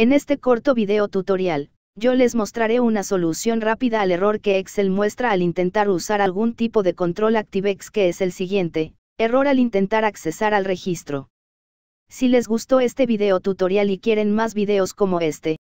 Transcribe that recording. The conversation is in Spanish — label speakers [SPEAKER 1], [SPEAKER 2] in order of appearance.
[SPEAKER 1] En este corto video tutorial, yo les mostraré una solución rápida al error que Excel muestra al intentar usar algún tipo de control ActiveX que es el siguiente, error al intentar accesar al registro. Si les gustó este video tutorial y quieren más
[SPEAKER 2] videos como este,